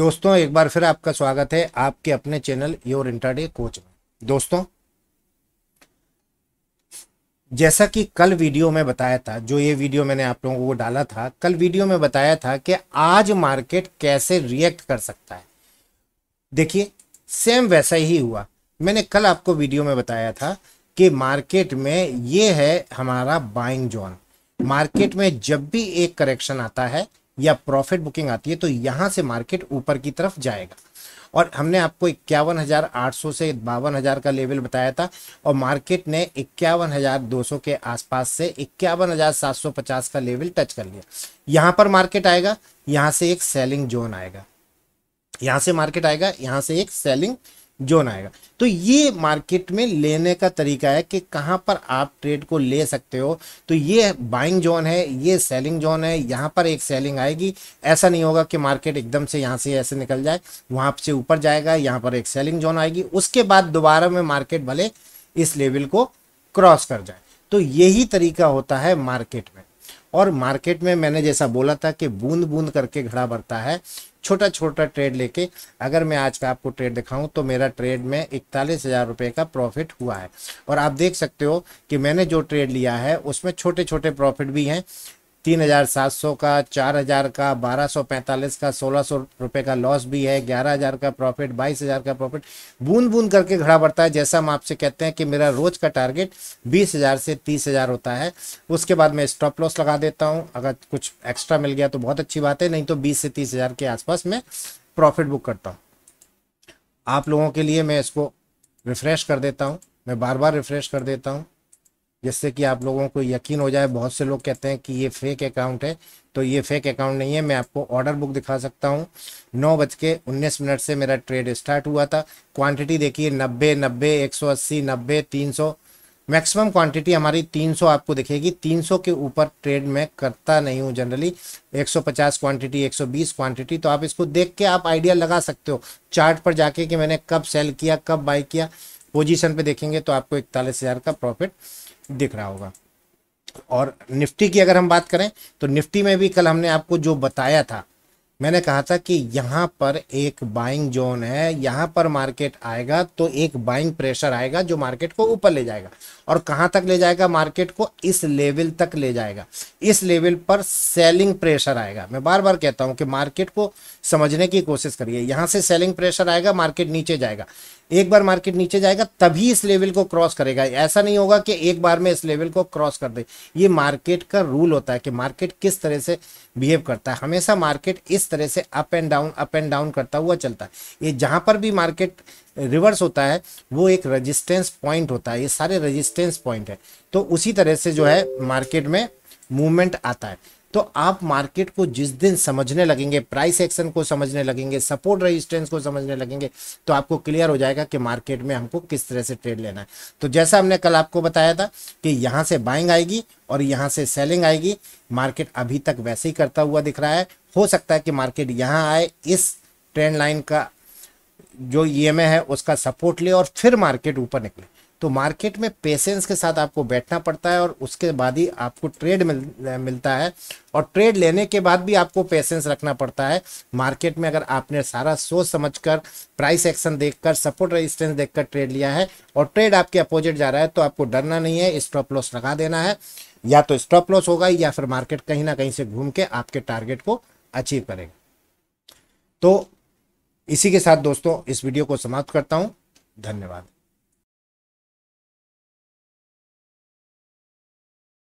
दोस्तों एक बार फिर आपका स्वागत है आपके अपने चैनल योर इंटरडे कोच में दोस्तों जैसा कि कल वीडियो में बताया था जो ये वीडियो मैंने आप लोगों को डाला था कल वीडियो में बताया था कि आज मार्केट कैसे रिएक्ट कर सकता है देखिए सेम वैसा ही हुआ मैंने कल आपको वीडियो में बताया था कि मार्केट में ये है हमारा बाइंग जोन मार्केट में जब भी एक करेक्शन आता है या प्रॉफिट बुकिंग आती है तो यहाँ से मार्केट ऊपर की तरफ जाएगा और हमने आपको इक्यावन हज़ार आठ सौ से बावन हज़ार का लेवल बताया था और मार्केट ने इक्यावन हज़ार दो सौ के आसपास से इक्यावन हज़ार सात सौ पचास का लेवल टच कर लिया यहां पर मार्केट आएगा यहां से एक सेलिंग जोन आएगा यहां से मार्केट आएगा यहां से एक सेलिंग जोन आएगा तो ये मार्केट में लेने का तरीका है कि कहाँ पर आप ट्रेड को ले सकते हो तो ये बाइंग जोन है ये सेलिंग जोन है यहाँ पर एक सेलिंग आएगी ऐसा नहीं होगा कि मार्केट एकदम से यहाँ से ऐसे निकल जाए वहाँ से ऊपर जाएगा यहाँ पर एक सेलिंग जोन आएगी उसके बाद दोबारा में मार्केट भले इस लेवल को क्रॉस कर जाए तो यही तरीका होता है मार्केट में और मार्केट में मैंने जैसा बोला था कि बूंद बूंद करके घड़ा भरता है छोटा छोटा ट्रेड लेके अगर मैं आज का आपको ट्रेड दिखाऊं तो मेरा ट्रेड में इकतालीस हज़ार रुपये का प्रॉफिट हुआ है और आप देख सकते हो कि मैंने जो ट्रेड लिया है उसमें छोटे छोटे प्रॉफिट भी हैं तीन हज़ार सात सौ का चार हज़ार का बारह सौ पैंतालीस का सोलह सौ रुपये का लॉस भी है ग्यारह हज़ार का प्रॉफिट बाईस हज़ार का प्रॉफिट बूंद बूंद करके घड़ा बढ़ता है जैसा हम आपसे कहते हैं कि मेरा रोज़ का टारगेट बीस हज़ार से तीस हज़ार होता है उसके बाद मैं स्टॉप लॉस लगा देता हूँ अगर कुछ एक्स्ट्रा मिल गया तो बहुत अच्छी बात है नहीं तो बीस से तीस हज़ार के आसपास मैं प्रॉफिट बुक करता हूँ आप लोगों के लिए मैं इसको रिफ़्रेश कर देता हूँ मैं बार बार रिफ़्रेश कर देता हूँ जिससे कि आप लोगों को यकीन हो जाए बहुत से लोग कहते हैं कि ये फेक अकाउंट है तो ये फेक अकाउंट नहीं है मैं आपको ऑर्डर बुक दिखा सकता हूँ नौ बज के उन्नीस मिनट से मेरा ट्रेड स्टार्ट हुआ था क्वांटिटी देखिए नब्बे नब्बे एक सौ अस्सी नब्बे तीन सौ मैक्सिमम क्वांटिटी हमारी तीन सौ आपको दिखेगी तीन सौ के ऊपर ट्रेड मैं करता नहीं हूँ जनरली एक सौ पचास क्वांटिटी बीस क्वांटिटी तो आप इसको देख के आप आइडिया लगा सकते हो चार्ट पर जाके कि मैंने कब सेल किया कब बाई किया पोजिशन पर देखेंगे तो आपको इकतालीस हज़ार का प्रॉफिट दिख रहा होगा और निफ्टी की अगर हम बात करें तो निफ्टी में भी कल हमने आपको जो बताया था मैंने कहा था कि यहाँ पर एक बाइंग जोन है यहाँ पर मार्केट आएगा तो एक बाइंग प्रेशर आएगा जो मार्केट को ऊपर ले जाएगा और कहाँ तक ले जाएगा मार्केट को इस लेवल तक ले जाएगा इस लेवल पर सेलिंग प्रेशर आएगा मैं बार बार कहता हूँ कि मार्केट को समझने की कोशिश करिए यहाँ से सेलिंग प्रेशर आएगा मार्केट नीचे जाएगा एक बार मार्केट नीचे जाएगा तभी इस लेवल को क्रॉस करेगा ऐसा नहीं होगा कि एक बार में इस लेवल को क्रॉस कर दे ये मार्केट का रूल होता है कि मार्केट किस तरह से बिहेव करता है हमेशा मार्केट इस तरह से up and down up and down करता हुआ चलता है ये जहाँ पर भी मार्केट रिवर्स होता है वो एक रजिस्टेंस पॉइंट होता है ये सारे रजिस्टेंस पॉइंट है तो उसी तरह से जो है मार्केट में मूवमेंट आता है तो आप मार्केट को जिस दिन समझने लगेंगे प्राइस एक्शन को समझने लगेंगे सपोर्ट रेजिस्टेंस को समझने लगेंगे तो आपको क्लियर हो जाएगा कि मार्केट में हमको किस तरह से ट्रेड लेना है तो जैसा हमने कल आपको बताया था कि यहाँ से बाइंग आएगी और यहाँ से सेलिंग आएगी मार्केट अभी तक वैसे ही करता हुआ दिख रहा है हो सकता है कि मार्केट यहाँ आए इस ट्रेंड लाइन का जो ई है उसका सपोर्ट ले और फिर मार्केट ऊपर निकले तो मार्केट में पेशेंस के साथ आपको बैठना पड़ता है और उसके बाद ही आपको ट्रेड मिल मिलता है और ट्रेड लेने के बाद भी आपको पेशेंस रखना पड़ता है मार्केट में अगर आपने सारा सोच समझकर प्राइस एक्शन देखकर सपोर्ट रेजिस्टेंस देखकर ट्रेड लिया है और ट्रेड आपके अपोजिट जा रहा है तो आपको डरना नहीं है स्टॉप लॉस लगा देना है या तो स्टॉप लॉस होगा या फिर मार्केट कहीं ना कहीं से घूम के आपके टारगेट को अचीव करेंगे तो इसी के साथ दोस्तों इस वीडियो को समाप्त करता हूं धन्यवाद